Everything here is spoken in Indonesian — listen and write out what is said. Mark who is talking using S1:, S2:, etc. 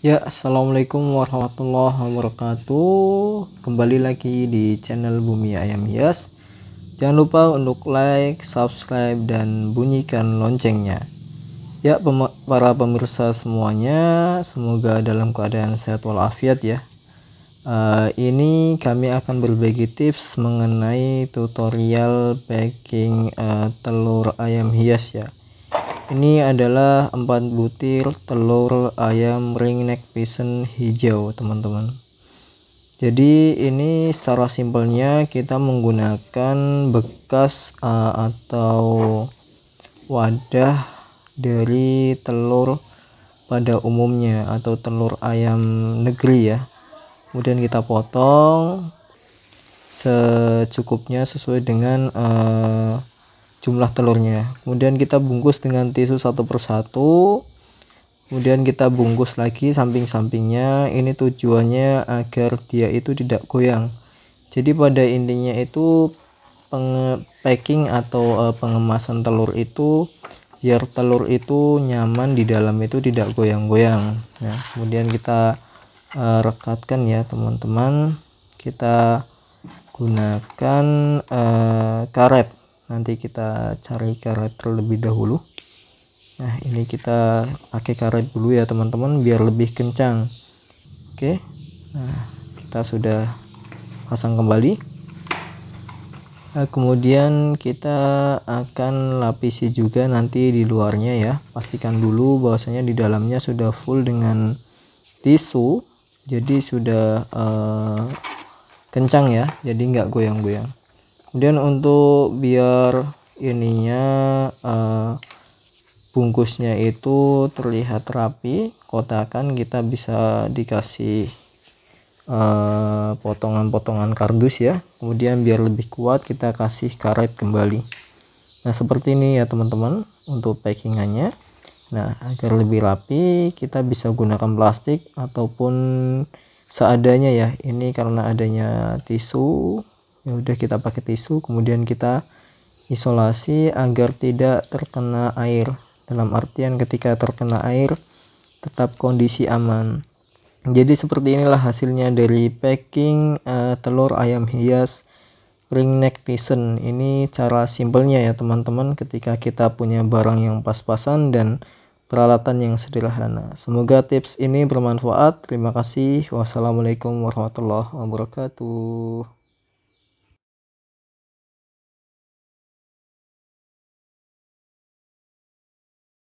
S1: Ya, assalamualaikum warahmatullahi wabarakatuh. Kembali lagi di channel Bumi Ayam Hias. Jangan lupa untuk like, subscribe, dan bunyikan loncengnya. Ya, pem para pemirsa semuanya, semoga dalam keadaan sehat walafiat ya. Uh, ini kami akan berbagi tips mengenai tutorial packing uh, telur ayam hias ya ini adalah empat butir telur ayam ringneck pheasant hijau teman-teman jadi ini secara simpelnya kita menggunakan bekas uh, atau wadah dari telur pada umumnya atau telur ayam negeri ya kemudian kita potong secukupnya sesuai dengan uh, jumlah telurnya kemudian kita bungkus dengan tisu satu persatu kemudian kita bungkus lagi samping-sampingnya ini tujuannya agar dia itu tidak goyang jadi pada intinya itu packing atau uh, pengemasan telur itu biar telur itu nyaman di dalam itu tidak goyang-goyang nah kemudian kita uh, rekatkan ya teman-teman kita gunakan uh, karet nanti kita cari karet terlebih dahulu nah ini kita pakai karet dulu ya teman-teman biar lebih kencang oke nah kita sudah pasang kembali nah, kemudian kita akan lapisi juga nanti di luarnya ya pastikan dulu bahwasanya di dalamnya sudah full dengan tisu jadi sudah uh, kencang ya jadi nggak goyang-goyang kemudian untuk biar ininya uh, bungkusnya itu terlihat rapi kotakan kita bisa dikasih eh, potongan-potongan uh, potongan -potongan kardus ya kemudian biar lebih kuat kita kasih karet kembali nah seperti ini ya teman-teman untuk packingannya nah agar lebih rapi kita bisa gunakan plastik ataupun seadanya ya ini karena adanya tisu ya udah kita pakai tisu kemudian kita isolasi agar tidak terkena air dalam artian ketika terkena air tetap kondisi aman jadi seperti inilah hasilnya dari packing uh, telur ayam hias ringneck pisen ini cara simpelnya ya teman-teman ketika kita punya barang yang pas-pasan dan peralatan yang sederhana semoga tips ini bermanfaat terima kasih wassalamualaikum warahmatullahi wabarakatuh